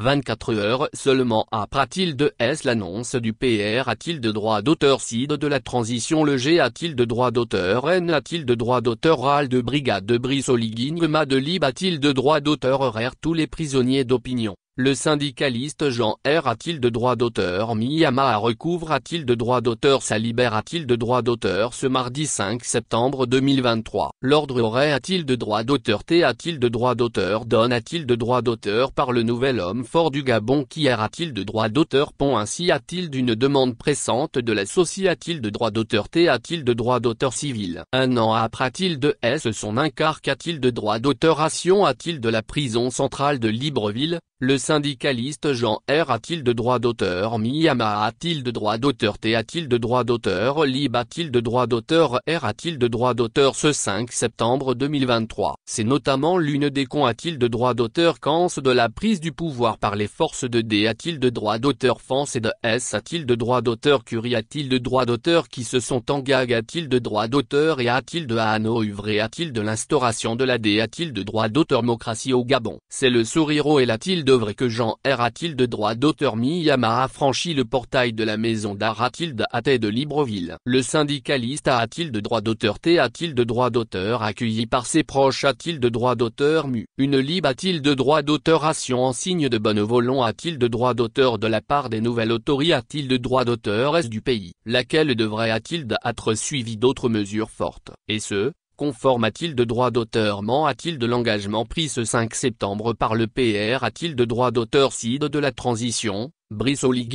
24 heures seulement après de S l'annonce du PR a-t-il de droit d'auteur CID de la transition le G a-t-il de droit d'auteur N a-t-il de droit d'auteur RAL de brigade de Brice Oligine de a-t-il de droit d'auteur horaire tous les prisonniers d'opinion le syndicaliste Jean R a-t-il de droit d'auteur Miyama recouvre-t-il de droit d'auteur libère a-t-il de droit d'auteur ce mardi 5 septembre 2023 L'ordre aurait a-t-il de droit d'auteur T a-t-il de droit d'auteur Donne a-t-il de droit d'auteur par le nouvel homme fort du Gabon qui a-t-il de droit d'auteur Pont ainsi a-t-il d'une demande pressante de l'associé a-t-il de droit d'auteur T a-t-il de droit d'auteur civil Un an après a-t-il de S son incarc a-t-il de droit d'auteur Ration a-t-il de la prison centrale de Libreville le syndicaliste Jean R a-t-il de droit d'auteur Miyama a-t-il de droit d'auteur T a-t-il de droit d'auteur Lib a-t-il de droit d'auteur R a-t-il de droit d'auteur Ce 5 septembre 2023, c'est notamment l'une des cons a-t-il de droit d'auteur Kans de la prise du pouvoir par les forces de D a-t-il de droit d'auteur France et de S a-t-il de droit d'auteur Curie a-t-il de droit d'auteur qui se sont en gag a-t-il de droit d'auteur et a-t-il de Hano Uvré a-t-il de l'instauration de la D a-t-il de droit d'auteur Mocratie au Gabon C'est le sourire et l'a-t-il Devrait que Jean R. de droit d'auteur Miyama a franchi le portail de la maison d'art à thé de Libreville. Le syndicaliste a de droit d'auteur T. de droit d'auteur accueilli par ses proches at-il de droit d'auteur Mu. Une a-t-il de droit d'auteur action en signe de bonne at-il de droit d'auteur de la part des nouvelles autorités de droit d'auteur S du pays, laquelle devrait at-il être suivie d'autres mesures fortes, et ce, Conforme a-t-il de droit d'auteur Ment a-t-il de l'engagement pris ce 5 septembre par le PR A-t-il de droit d'auteur Cide de la transition Brissoli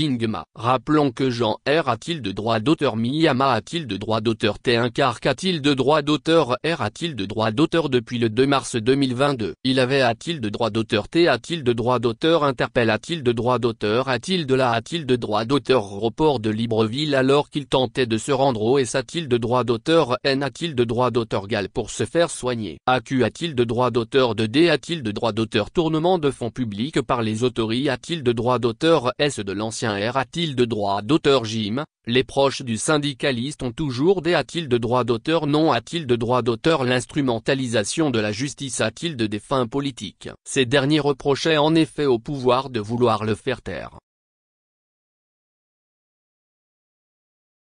Rappelons que Jean R a-t-il de droit d'auteur Miyama a-t-il de droit d'auteur T1 a-t-il de droit d'auteur R a-t-il de droit d'auteur depuis le 2 mars 2022 Il avait a-t-il de droit d'auteur T a-t-il de droit d'auteur Interpelle a-t-il de droit d'auteur A-t-il de la a-t-il de droit d'auteur Report de Libreville alors qu'il tentait de se rendre au S a-t-il de droit d'auteur N a-t-il de droit d'auteur Gal pour se faire soigner AQ a-t-il de droit d'auteur de D a-t-il de droit d'auteur Tournement de fonds publics par les autorités a-t-il de droit d'auteur de l'ancien R a-t-il de droit d'auteur Jim, les proches du syndicaliste ont toujours des a-t-il de droit d'auteur non a-t-il de droit d'auteur l'instrumentalisation de la justice a-t-il de des fins politiques. Ces derniers reprochaient en effet au pouvoir de vouloir le faire taire,